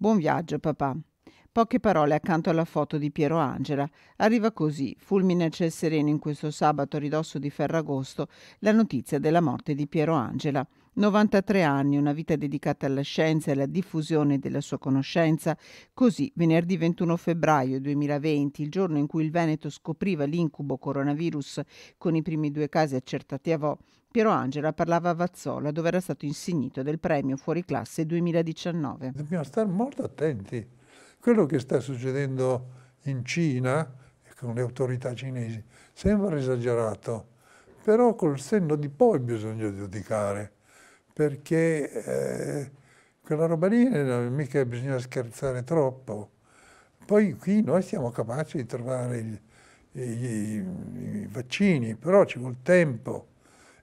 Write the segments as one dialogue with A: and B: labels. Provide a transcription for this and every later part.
A: Buon viaggio, papà. Poche parole accanto alla foto di Piero Angela. Arriva così, fulmine a ciel sereno in questo sabato ridosso di Ferragosto, la notizia della morte di Piero Angela. 93 anni, una vita dedicata alla scienza e alla diffusione della sua conoscenza. Così, venerdì 21 febbraio 2020, il giorno in cui il Veneto scopriva l'incubo coronavirus con i primi due casi accertati a Vo, Piero Angela parlava a Vazzola, dove era stato insignito del premio Fuori Classe 2019.
B: Dobbiamo stare molto attenti. Quello che sta succedendo in Cina con le autorità cinesi sembra esagerato, però col senno di poi bisogna giudicare perché eh, quella roba lì eh, non è mica bisogna scherzare troppo. Poi qui noi siamo capaci di trovare il, i, i, vaccini, però ci vuole tempo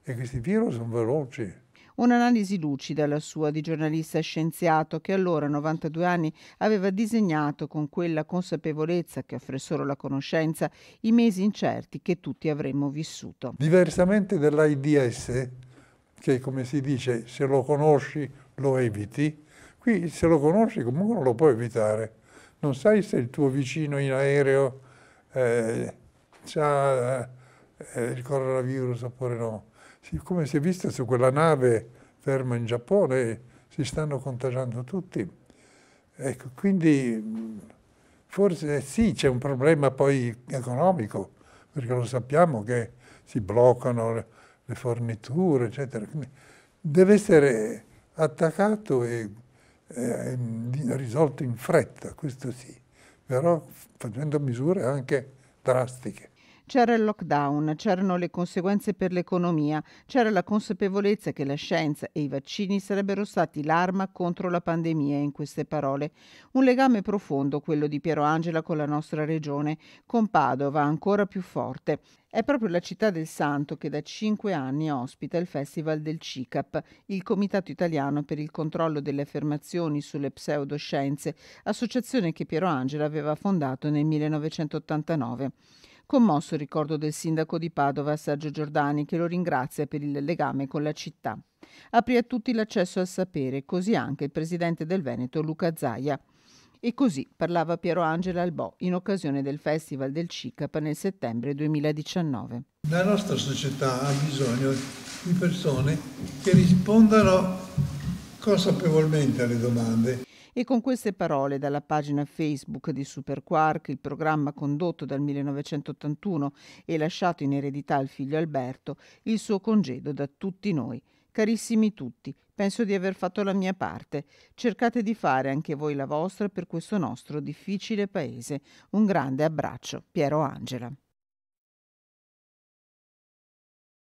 B: e questi virus sono veloci.
A: Un'analisi lucida la sua di giornalista scienziato che allora, a 92 anni, aveva disegnato con quella consapevolezza che offre solo la conoscenza i mesi incerti che tutti avremmo vissuto.
B: Diversamente dall'AIDS, che come si dice, se lo conosci lo eviti, qui se lo conosci comunque non lo puoi evitare. Non sai se il tuo vicino in aereo eh, ha eh, il coronavirus oppure no. Siccome si è visto su quella nave ferma in Giappone, si stanno contagiando tutti. Ecco, quindi forse sì, c'è un problema poi economico, perché lo sappiamo che si bloccano le forniture, eccetera. Deve essere attaccato e, e eh, risolto in fretta, questo sì, però facendo misure anche drastiche.
A: C'era il lockdown, c'erano le conseguenze per l'economia, c'era la consapevolezza che la scienza e i vaccini sarebbero stati l'arma contro la pandemia, in queste parole. Un legame profondo quello di Piero Angela con la nostra regione, con Padova ancora più forte. È proprio la città del Santo che da cinque anni ospita il Festival del CICAP, il Comitato Italiano per il Controllo delle Affermazioni sulle Pseudoscienze, associazione che Piero Angela aveva fondato nel 1989. Commosso il ricordo del sindaco di Padova, Sergio Giordani, che lo ringrazia per il legame con la città. Aprì a tutti l'accesso al sapere, così anche il presidente del Veneto, Luca Zaia. E così parlava Piero Angela Albò in occasione del Festival del CICAP nel settembre 2019.
B: La nostra società ha bisogno di persone che rispondano consapevolmente alle domande
A: e con queste parole dalla pagina Facebook di Superquark, il programma condotto dal 1981 e lasciato in eredità al figlio Alberto, il suo congedo da tutti noi. Carissimi tutti, penso di aver fatto la mia parte. Cercate di fare anche voi la vostra per questo nostro difficile paese. Un grande abbraccio, Piero Angela.